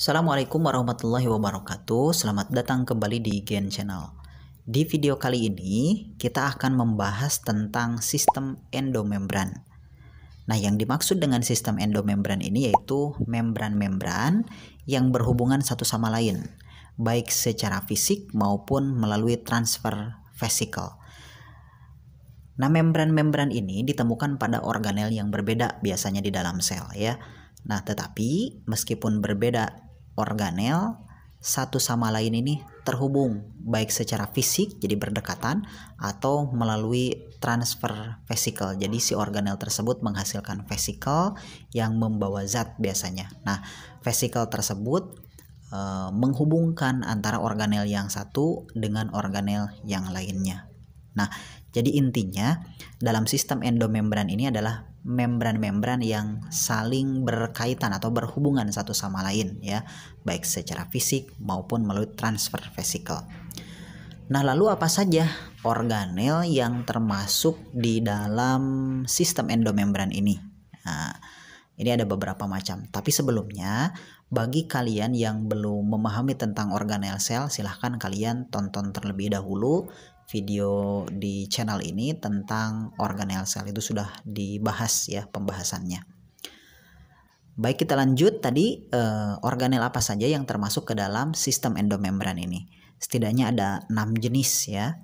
Assalamualaikum warahmatullahi wabarakatuh. Selamat datang kembali di Gen Channel. Di video kali ini, kita akan membahas tentang sistem endomembran. Nah, yang dimaksud dengan sistem endomembran ini yaitu membran-membran yang berhubungan satu sama lain, baik secara fisik maupun melalui transfer vesikel. Nah, membran-membran ini ditemukan pada organel yang berbeda biasanya di dalam sel ya. Nah, tetapi meskipun berbeda organel satu sama lain ini terhubung baik secara fisik jadi berdekatan atau melalui transfer vesikel. Jadi si organel tersebut menghasilkan vesikel yang membawa zat biasanya. Nah, vesikel tersebut e, menghubungkan antara organel yang satu dengan organel yang lainnya. Nah, jadi intinya dalam sistem endomembran ini adalah membran-membran yang saling berkaitan atau berhubungan satu sama lain ya, baik secara fisik maupun melalui transfer vesikel. Nah, lalu apa saja organel yang termasuk di dalam sistem endomembran ini? Nah, ini ada beberapa macam. Tapi sebelumnya, bagi kalian yang belum memahami tentang organel sel, silahkan kalian tonton terlebih dahulu video di channel ini tentang organel sel itu sudah dibahas ya pembahasannya. Baik kita lanjut tadi eh, organel apa saja yang termasuk ke dalam sistem endomembran ini. Setidaknya ada enam jenis ya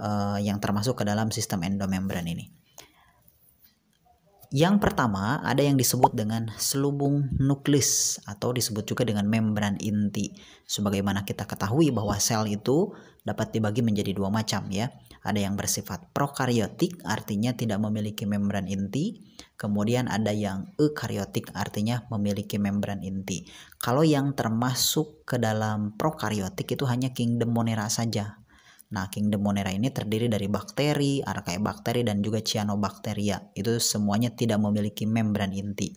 eh, yang termasuk ke dalam sistem endomembran ini. Yang pertama, ada yang disebut dengan selubung nuklis atau disebut juga dengan membran inti. Sebagaimana kita ketahui bahwa sel itu dapat dibagi menjadi dua macam ya. Ada yang bersifat prokaryotik artinya tidak memiliki membran inti, kemudian ada yang eukariotik artinya memiliki membran inti. Kalau yang termasuk ke dalam prokaryotik itu hanya kingdom monera saja Nah, kingdom Monera ini terdiri dari bakteri, bakteri, dan juga cyanobacteria. Itu semuanya tidak memiliki membran inti.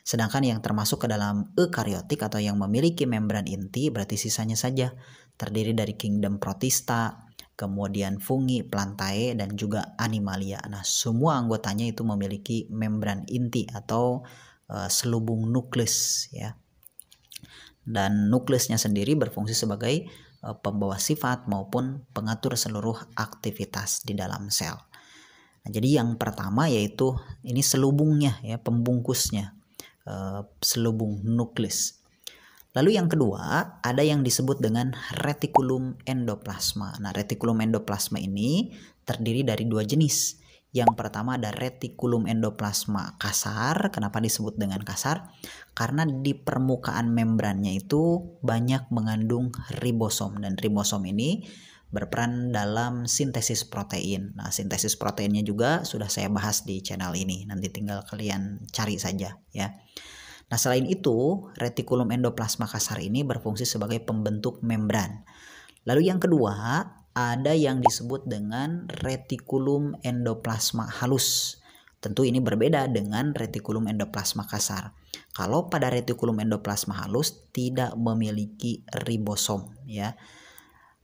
Sedangkan yang termasuk ke dalam eukariotik atau yang memiliki membran inti berarti sisanya saja terdiri dari kingdom protista, kemudian fungi, plantae, dan juga animalia. Nah, semua anggotanya itu memiliki membran inti atau uh, selubung nukleus ya. Dan nukleusnya sendiri berfungsi sebagai Eh, pembawa sifat maupun pengatur seluruh aktivitas di dalam sel. Nah, jadi yang pertama yaitu ini selubungnya ya pembungkusnya eh, selubung nukleus. Lalu yang kedua ada yang disebut dengan retikulum endoplasma. Nah retikulum endoplasma ini terdiri dari dua jenis. Yang pertama ada retikulum endoplasma kasar. Kenapa disebut dengan kasar? Karena di permukaan membrannya itu banyak mengandung ribosom dan ribosom ini berperan dalam sintesis protein. Nah, sintesis proteinnya juga sudah saya bahas di channel ini. Nanti tinggal kalian cari saja ya. Nah, selain itu, retikulum endoplasma kasar ini berfungsi sebagai pembentuk membran. Lalu yang kedua, ada yang disebut dengan retikulum endoplasma halus. Tentu ini berbeda dengan retikulum endoplasma kasar. Kalau pada retikulum endoplasma halus tidak memiliki ribosom ya.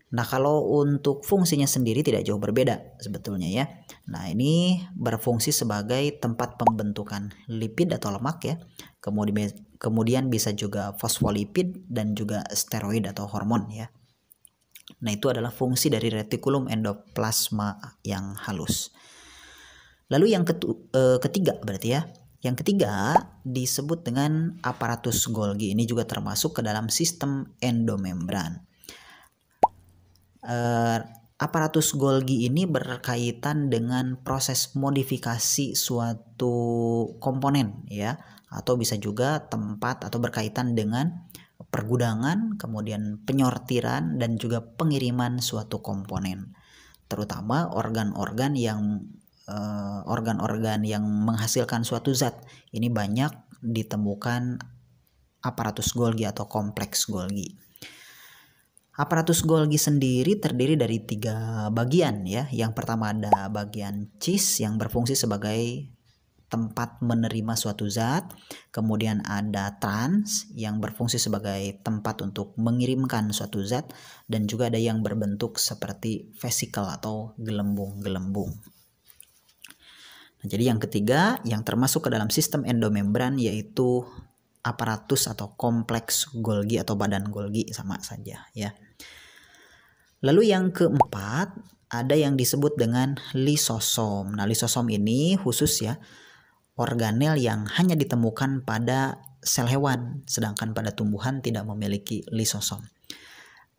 Nah, kalau untuk fungsinya sendiri tidak jauh berbeda sebetulnya ya. Nah, ini berfungsi sebagai tempat pembentukan lipid atau lemak ya. Kemudian kemudian bisa juga fosfolipid dan juga steroid atau hormon ya. Nah, itu adalah fungsi dari retikulum endoplasma yang halus. Lalu yang ketu, eh, ketiga berarti ya. Yang ketiga disebut dengan aparatus Golgi. Ini juga termasuk ke dalam sistem endomembran. Eh, aparatus Golgi ini berkaitan dengan proses modifikasi suatu komponen ya atau bisa juga tempat atau berkaitan dengan pergudangan, kemudian penyortiran, dan juga pengiriman suatu komponen, terutama organ-organ yang eh, organ-organ uh, yang menghasilkan suatu zat. Ini banyak ditemukan aparatus Golgi atau kompleks Golgi. Aparatus Golgi sendiri terdiri dari tiga bagian ya. Yang pertama ada bagian cis yang berfungsi sebagai tempat menerima suatu zat, kemudian ada trans yang berfungsi sebagai tempat untuk mengirimkan suatu zat, dan juga ada yang berbentuk seperti vesikel atau gelembung-gelembung. Nah, jadi yang ketiga yang termasuk ke dalam sistem endomembran yaitu aparatus atau kompleks Golgi atau badan Golgi sama saja ya. Lalu yang keempat ada yang disebut dengan lisosom. Nah, lisosom ini khusus ya organel yang hanya ditemukan pada sel hewan, sedangkan pada tumbuhan tidak memiliki lisosom.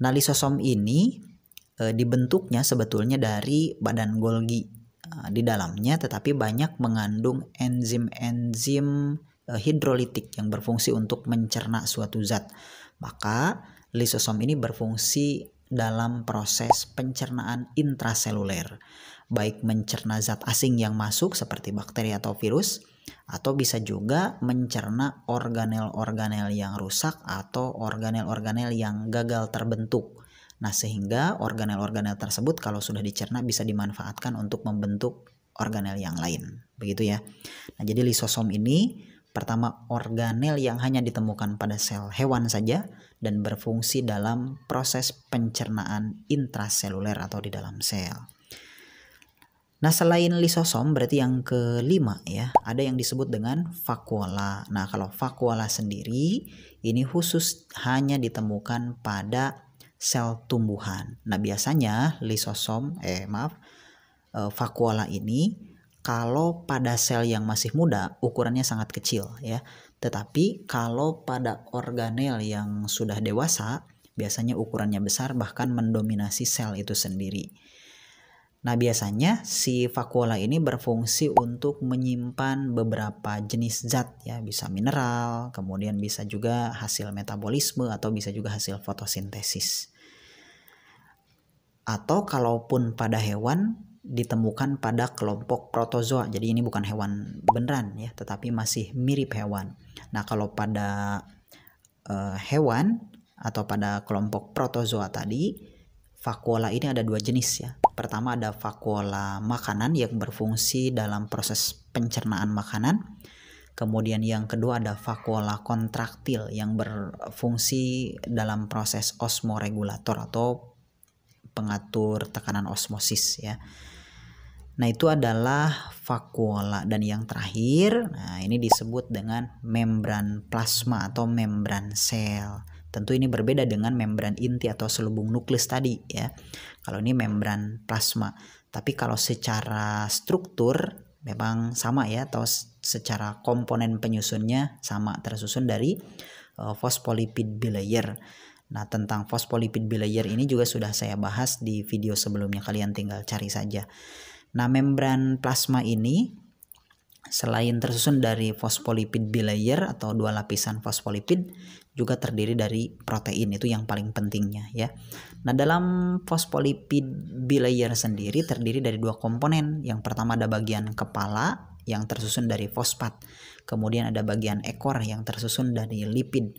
Nah, lisosom ini e, dibentuknya sebetulnya dari badan Golgi e, di dalamnya, tetapi banyak mengandung enzim-enzim e, hidrolitik yang berfungsi untuk mencerna suatu zat. Maka lisosom ini berfungsi dalam proses pencernaan intraseluler baik mencerna zat asing yang masuk seperti bakteri atau virus, atau bisa juga mencerna organel-organel yang rusak atau organel-organel yang gagal terbentuk. Nah, sehingga organel-organel tersebut kalau sudah dicerna bisa dimanfaatkan untuk membentuk organel yang lain. Begitu ya. Nah, jadi lisosom ini pertama organel yang hanya ditemukan pada sel hewan saja dan berfungsi dalam proses pencernaan intraseluler atau di dalam sel. Nah selain lisosom berarti yang kelima ya ada yang disebut dengan vakuola. Nah kalau vakuola sendiri ini khusus hanya ditemukan pada sel tumbuhan. Nah biasanya lisosom eh maaf eh, vakuola ini kalau pada sel yang masih muda ukurannya sangat kecil ya. Tetapi kalau pada organel yang sudah dewasa biasanya ukurannya besar bahkan mendominasi sel itu sendiri. Nah, biasanya si vakuola ini berfungsi untuk menyimpan beberapa jenis zat ya, bisa mineral, kemudian bisa juga hasil metabolisme atau bisa juga hasil fotosintesis. Atau kalaupun pada hewan ditemukan pada kelompok protozoa. Jadi ini bukan hewan beneran ya, tetapi masih mirip hewan. Nah, kalau pada uh, hewan atau pada kelompok protozoa tadi, vakuola ini ada dua jenis ya Pertama ada vakuola makanan yang berfungsi dalam proses pencernaan makanan. Kemudian yang kedua ada vakuola kontraktil yang berfungsi dalam proses osmoregulator atau pengatur tekanan osmosis ya. Nah, itu adalah vakuola dan yang terakhir, nah ini disebut dengan membran plasma atau membran sel. Tentu ini berbeda dengan membran inti atau selubung nukleus tadi ya. Kalau ini membran plasma. Tapi kalau secara struktur memang sama ya atau secara komponen penyusunnya sama tersusun dari uh, eh, fosfolipid bilayer. Nah, tentang fosfolipid bilayer ini juga sudah saya bahas di video sebelumnya. Kalian tinggal cari saja. Nah, membran plasma ini selain tersusun dari fosfolipid bilayer atau dua lapisan fosfolipid, juga terdiri dari protein itu yang paling pentingnya ya. Nah, dalam fosfolipid bilayer sendiri terdiri dari dua komponen. Yang pertama ada bagian kepala yang tersusun dari fosfat. Kemudian ada bagian ekor yang tersusun dari lipid.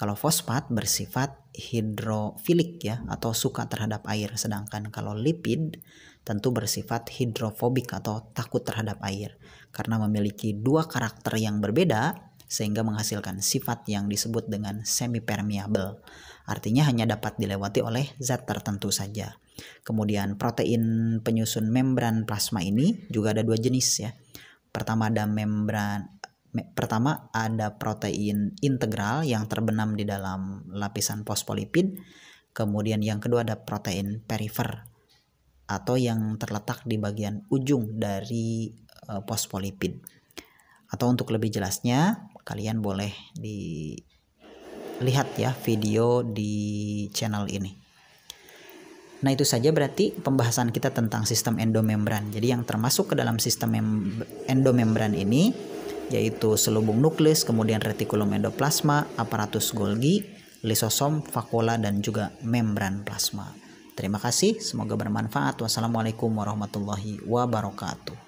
Kalau fosfat bersifat hidrofilik ya atau suka terhadap air, sedangkan kalau lipid tentu bersifat hidrofobik atau takut terhadap air. Karena memiliki dua karakter yang berbeda, sehingga menghasilkan sifat yang disebut dengan semi permeable Artinya hanya dapat dilewati oleh zat tertentu saja. Kemudian protein penyusun membran plasma ini juga ada dua jenis ya. Pertama ada membran pertama ada protein integral yang terbenam di dalam lapisan fosfolipid. Kemudian yang kedua ada protein perifer atau yang terletak di bagian ujung dari e, fosfolipid. Atau untuk lebih jelasnya, kalian boleh dilihat ya video di channel ini. Nah itu saja berarti pembahasan kita tentang sistem endomembran. Jadi yang termasuk ke dalam sistem endomembran ini yaitu selubung nukleus, kemudian retikulum endoplasma, aparatus Golgi, lisosom, vakuola, dan juga membran plasma. Terima kasih, semoga bermanfaat. Wassalamualaikum warahmatullahi wabarakatuh.